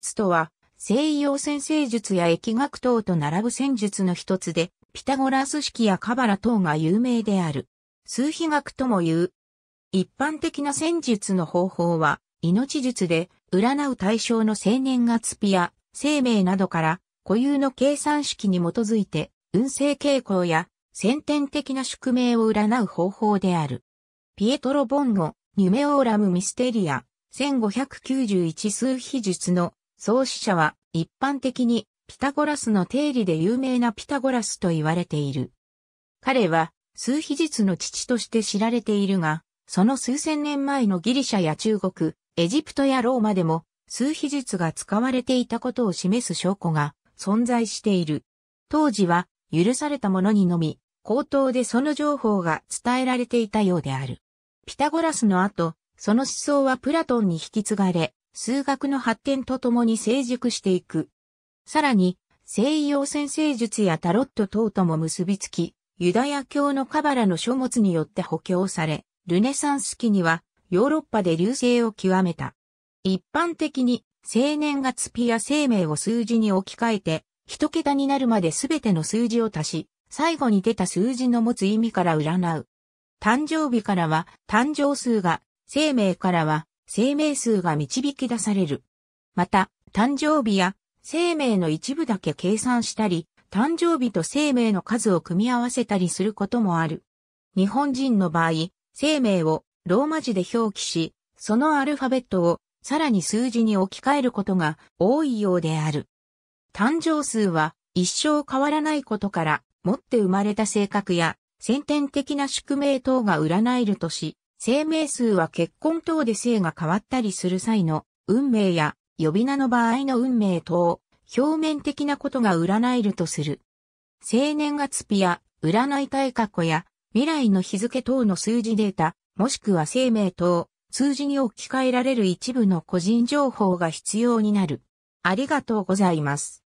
ツとは、西洋先生術や疫学等と並ぶ戦術の一つで、ピタゴラス式やカバラ等が有名である。数比学とも言う。一般的な戦術の方法は、命術で、占う対象の青年月ピや生命などから、固有の計算式に基づいて、運勢傾向や先天的な宿命を占う方法である。ピエトロ・ボンゴ、ニュメオーラム・ミステリア、1591数比術の創始者は一般的にピタゴラスの定理で有名なピタゴラスと言われている。彼は数秘術の父として知られているが、その数千年前のギリシャや中国、エジプトやローマでも数秘術が使われていたことを示す証拠が存在している。当時は許された者にのみ、口頭でその情報が伝えられていたようである。ピタゴラスの後、その思想はプラトンに引き継がれ、数学の発展とともに成熟していく。さらに、西洋先生術やタロット等とも結びつき、ユダヤ教のカバラの書物によって補強され、ルネサンス期にはヨーロッパで流星を極めた。一般的に青年月日や生命を数字に置き換えて、一桁になるまで全ての数字を足し、最後に出た数字の持つ意味から占う。誕生日からは誕生数が、生命からは生命数が導き出される。また、誕生日や生命の一部だけ計算したり、誕生日と生命の数を組み合わせたりすることもある。日本人の場合、生命をローマ字で表記し、そのアルファベットをさらに数字に置き換えることが多いようである。誕生数は一生変わらないことから、持って生まれた性格や先天的な宿命等が占えるとし、生命数は結婚等で性が変わったりする際の運命や呼び名の場合の運命等、表面的なことが占えるとする。生年月日や占い対過去や未来の日付等の数字データ、もしくは生命等、数字に置き換えられる一部の個人情報が必要になる。ありがとうございます。